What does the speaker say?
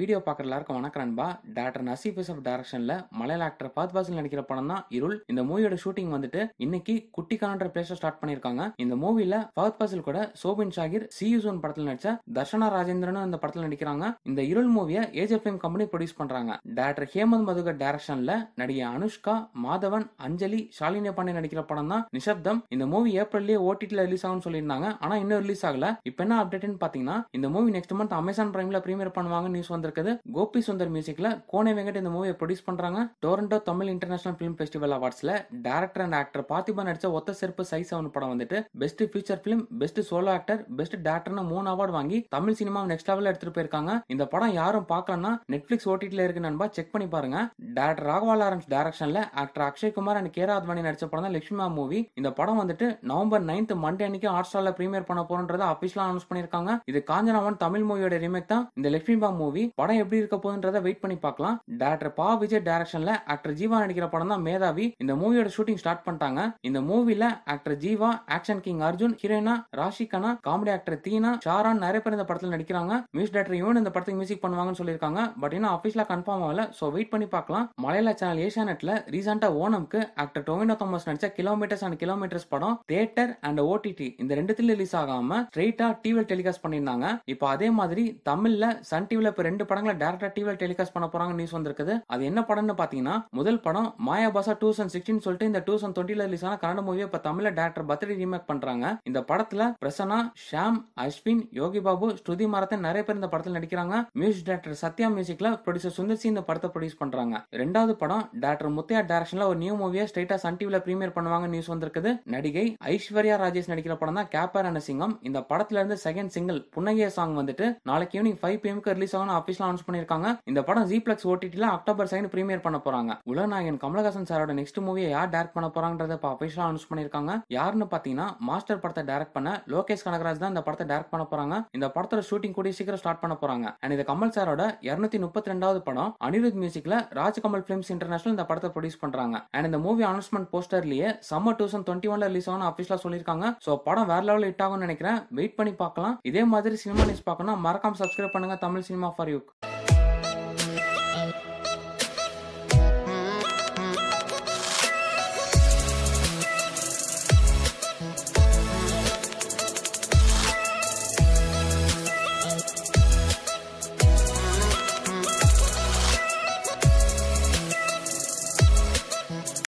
Video பார்க்குற எல்லாருக்கும் வணக்கம் அன்பா டேரக்டர் நசீப் யூசப் டேரக்ஷனில் மலையாள ஆக்டர் பாத் பாசில் நடிக்கிற படம் தான் இருள் இந்த மூவியோட ஷூட்டிங் வந்துட்டு இன்னைக்கு குட்டிக்கானன்ற பிளேஸை ஸ்டார்ட் பண்ணியிருக்காங்க இந்த மூவியில் பாத் பாசில் கூட சோபின் ஷாகிர் சி யூசோன் படத்தில் நடிச்ச தர்ஷனா ராஜேந்திரனும் இந்த படத்தில் நடிக்கிறாங்க இந்த இருள் மூவியை ஏஜ் ஃபிலிம் கம்பெனி ப்ரொடியூஸ் பண்ணுறாங்க டேரக்டர் ஹேமந்த் மதுகர் டேரக்ஷனில் நடிகை அனுஷ்கா மாதவன் அஞ்சலி ஷாலினிய பாண்டே நடிக்கிற படம் தான் நிஷப்தம் இந்த மூவி ஏப்ரல்லேயே ஓடிடியில் ரிலீஸ் ஆகும்னு சொல்லியிருந்தாங்க ஆனால் இன்னும் ரிலீஸ் ஆகல இப்போ என்ன அப்டேட்னு பார்த்தீங்கன்னா இந்த மூவி நெக்ஸ்ட் மந்த் அமேசான் பிரைமில் ப்ரீமியர் பண்ணுவாங்க நியூஸ் வந்து வந்திருக்குது கோபி சுந்தர் மியூசிக்ல கோனை வெங்கட் இந்த மூவியை ப்ரொடியூஸ் பண்றாங்க Toronto Tamil international film festival அவார்ட்ஸ்ல டேரக்டர் அண்ட் ஆக்டர் பார்த்திபா நடிச்ச ஒத்த செருப்பு சை செவன் படம் வந்துட்டு best future film best solo actor best டேரக்டர்னு மூணு அவார்டு வாங்கி தமிழ் சினிமா நெக்ஸ்ட் லெவல் எடுத்துட்டு போயிருக்காங்க இந்த படம் யாரும் பார்க்கலன்னா நெட்ஃபிளிக்ஸ் ஓடிடில இருக்கு நண்பா செக் பண்ணி பாருங்க டேரக்டர் ராகவா லாரன்ஸ் டேரக்ஷன்ல ஆக்டர் அக்ஷய்குமார் அண்ட் கேரா அத்வானி நடிச்ச படம் தான் லட்சுமி மூவி இந்த படம் வந்துட்டு நவம்பர் நைன்த் மண்டே அன்னைக்கு ஹாட் ஸ்டார்ல பிரீமியர் பண்ண போறோன்றத அபிஷியலா அனௌன்ஸ் பண்ணிருக்காங்க இது காஞ்சனாவன் தமிழ் மூவியோட ரீமேக் தான் இந்த லட்சுமி மூவி படம் எப்படி இருக்க போகுதுன்றத வெயிட் பண்ணி பார்க்கலாம் டேரக்டர் பா விஜய் டேரக்ஷன்ல ஆக்டர் ஜீவா நடிக்கிற படம் தான் மேதாவி இந்த மூவியோட ஷூட்டிங் ஸ்டார்ட் பண்ணிட்டாங்க இந்த மூவில actor Jiiva action king Arjun ஹீரோயினா ராஷிகனா காமெடி ஆக்டர் தீனா ஷாரான் நிறைய பேர் இந்த படத்தில் நடிக்கிறாங்க மியூசிக் டேரக்டர் இவன் இந்த படத்துக்கு மியூசிக் பண்ணுவாங்கன்னு சொல்லியிருக்காங்க பட் இன்னும் அபிஷியலா கன்ஃபார்ம் ஆகல சோ வெயிட் பண்ணி பார்க்கலாம் மலையாள சேனல் நெட்ல ரீசெண்டா ஓனம்க்கு ஆக்டர் டொமினோ தாமஸ் நடிச்ச கிலோமீட்டர்ஸ் அண்ட் கிலோமீட்டர்ஸ் படம் தியேட்டர் அண்ட் ஓடிடி இந்த ரெண்டுத்திலும் ரிலீஸ் ஆகாம ஸ்ட்ரெயிட்டா டிவியில் டெலிகாஸ்ட் பண்ணியிருந்தாங்க இப்போ அதே மாதிரி தமிழ்ல சன் டிவில இப்போ ரெண்டு ரெண்டு படங்களை டேரக்டா டிவியில் டெலிகாஸ்ட் பண்ண போறாங்க நியூஸ் வந்திருக்குது அது என்ன படம்னு பாத்தீங்கன்னா முதல் படம் மாயா பாசா டூ தௌசண்ட் சிக்ஸ்டின் சொல்லிட்டு இந்த டூ தௌசண்ட் டுவெண்ட்டில ரிலீஸ் ஆன கன்னட மூவியை இப்ப தமிழ்ல டேரக்டர் பர்த்டே ரீமேக் பண்றாங்க இந்த படத்துல பிரசனா ஷாம் அஸ்வின் யோகி பாபு ஸ்ருதி மாரத்தன் நிறைய பேர் இந்த படத்தில் நடிக்கிறாங்க மியூசிக் டேரக்டர் சத்யா மியூசிக்ல ப்ரொடியூசர் சுந்தர் சி இந்த படத்தை ப்ரொடியூஸ் பண்றாங்க ரெண்டாவது படம் டேரக்டர் முத்தையா டேரக்ஷன்ல ஒரு நியூ மூவியை ஸ்ட்ரைட்டா சன் டிவில பிரீமியர் பண்ணுவாங்க நியூஸ் வந்திருக்குது நடிகை ஐஸ்வர்யா ராஜேஷ் நடிக்கிற படம் தான் கேப்பர் அண்ட் சிங்கம் இந்த படத்துல இருந்து செகண்ட் சிங்கிள் புன்னகைய சாங் வந்துட்டு நாளைக்கு ஈவினிங் ஃபைவ் பிஎம்க்கு ரிலீஸ் ஆகணும் ஆஃபீஸ்ல அனௌன்ஸ் பண்ணிருக்காங்க இந்த படம் ஜிப்ளக்ஸ் ஓடிடில அக்டோபர் செகண்ட் பிரீமியர் பண்ண போறாங்க உலகநாயகன் கமலஹாசன் சாரோட நெக்ஸ்ட் மூவியை யார் டேரக்ட் பண்ண போறாங்கன்றத அஃபீஷியலா அனௌன்ஸ் பண்ணிருக்காங்க யாருன்னு பாத்தீங்கன்னா மாஸ்டர் படத்தை டேரக்ட் பண்ண லோகேஷ் கனகராஜ் தான் இந்த படத்தை டேரக்ட் பண்ண போறாங்க இந்த படத்தோட ஷூட்டிங் கூட சீக்கிரம் ஸ்டார்ட் பண்ண போறாங்க அண்ட் இது கமல் சாரோட இருநூத்தி முப்பத்தி ரெண்டாவது படம் அனிருத் மியூசிக்ல ராஜ்கமல் பிலிம்ஸ் இன்டர்நேஷனல் இந்த படத்தை ப்ரொடியூஸ் பண்றாங்க அண்ட் இந்த மூவி அனௌன்ஸ்மெண்ட் போஸ்டர்லயே சம்மர் டூ தௌசண்ட் டுவெண்ட்டி ஒன்ல ரிலீஸ் ஆகும் அஃபீஷியலா சொல்லியிருக்காங்க ஸோ படம் வேற லெவலில் ஹிட் ஆகும்னு நினைக்கிறேன் வெயிட் பண்ணி பார்க்கலாம் இதே மாதிரி சினிமா நியூஸ் பார்க்கணும் மறக்காம சப்ஸ்கிரைப் பண்ணுங்க Tamil cinema for you Duke.